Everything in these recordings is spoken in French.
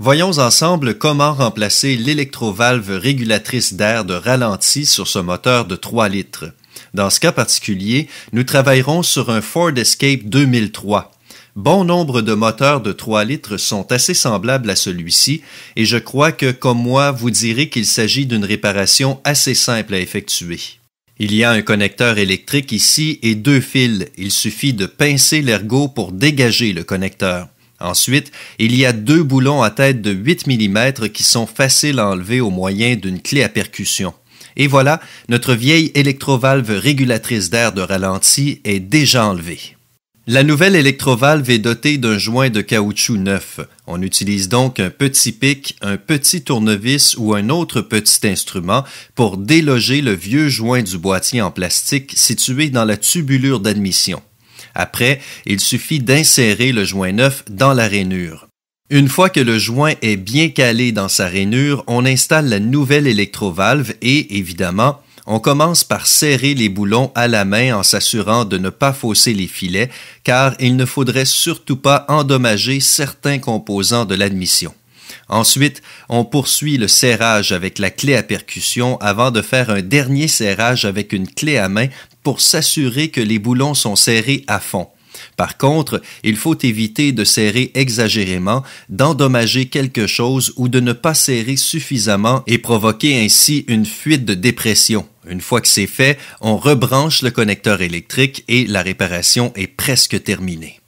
Voyons ensemble comment remplacer l'électrovalve régulatrice d'air de ralenti sur ce moteur de 3 litres. Dans ce cas particulier, nous travaillerons sur un Ford Escape 2003. Bon nombre de moteurs de 3 litres sont assez semblables à celui-ci, et je crois que, comme moi, vous direz qu'il s'agit d'une réparation assez simple à effectuer. Il y a un connecteur électrique ici et deux fils. Il suffit de pincer l'ergot pour dégager le connecteur. Ensuite, il y a deux boulons à tête de 8 mm qui sont faciles à enlever au moyen d'une clé à percussion. Et voilà, notre vieille électrovalve régulatrice d'air de ralenti est déjà enlevée. La nouvelle électrovalve est dotée d'un joint de caoutchouc neuf. On utilise donc un petit pic, un petit tournevis ou un autre petit instrument pour déloger le vieux joint du boîtier en plastique situé dans la tubulure d'admission. Après, il suffit d'insérer le joint neuf dans la rainure. Une fois que le joint est bien calé dans sa rainure, on installe la nouvelle électrovalve et, évidemment, on commence par serrer les boulons à la main en s'assurant de ne pas fausser les filets, car il ne faudrait surtout pas endommager certains composants de l'admission. Ensuite, on poursuit le serrage avec la clé à percussion avant de faire un dernier serrage avec une clé à main pour s'assurer que les boulons sont serrés à fond. Par contre, il faut éviter de serrer exagérément, d'endommager quelque chose ou de ne pas serrer suffisamment et provoquer ainsi une fuite de dépression. Une fois que c'est fait, on rebranche le connecteur électrique et la réparation est presque terminée.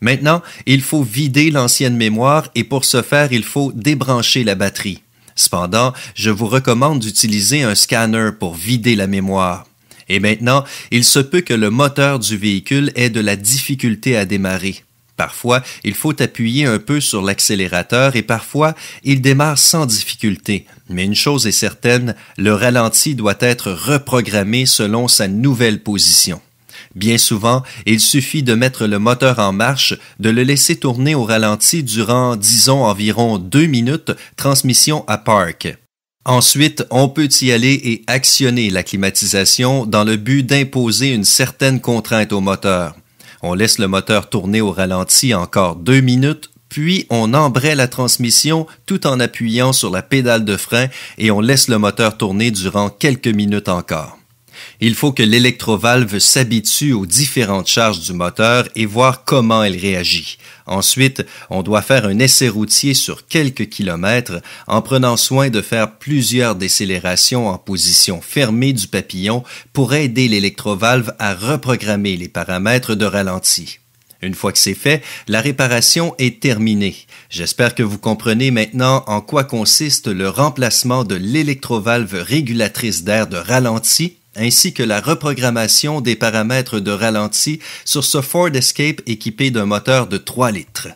Maintenant, il faut vider l'ancienne mémoire et pour ce faire, il faut débrancher la batterie. Cependant, je vous recommande d'utiliser un scanner pour vider la mémoire. Et maintenant, il se peut que le moteur du véhicule ait de la difficulté à démarrer. Parfois, il faut appuyer un peu sur l'accélérateur et parfois, il démarre sans difficulté. Mais une chose est certaine, le ralenti doit être reprogrammé selon sa nouvelle position. Bien souvent, il suffit de mettre le moteur en marche, de le laisser tourner au ralenti durant, disons, environ deux minutes, transmission à Park. Ensuite, on peut y aller et actionner la climatisation dans le but d'imposer une certaine contrainte au moteur. On laisse le moteur tourner au ralenti encore deux minutes, puis on embraye la transmission tout en appuyant sur la pédale de frein et on laisse le moteur tourner durant quelques minutes encore. Il faut que l'électrovalve s'habitue aux différentes charges du moteur et voir comment elle réagit. Ensuite, on doit faire un essai routier sur quelques kilomètres en prenant soin de faire plusieurs décélérations en position fermée du papillon pour aider l'électrovalve à reprogrammer les paramètres de ralenti. Une fois que c'est fait, la réparation est terminée. J'espère que vous comprenez maintenant en quoi consiste le remplacement de l'électrovalve régulatrice d'air de ralenti ainsi que la reprogrammation des paramètres de ralenti sur ce Ford Escape équipé d'un moteur de 3 litres.